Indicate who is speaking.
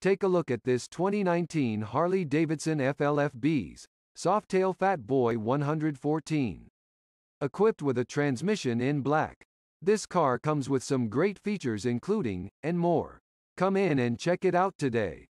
Speaker 1: Take a look at this 2019 Harley-Davidson FLFBs, Softail Fat Boy 114. Equipped with a transmission in black. This car comes with some great features including, and more. Come in and check it out
Speaker 2: today.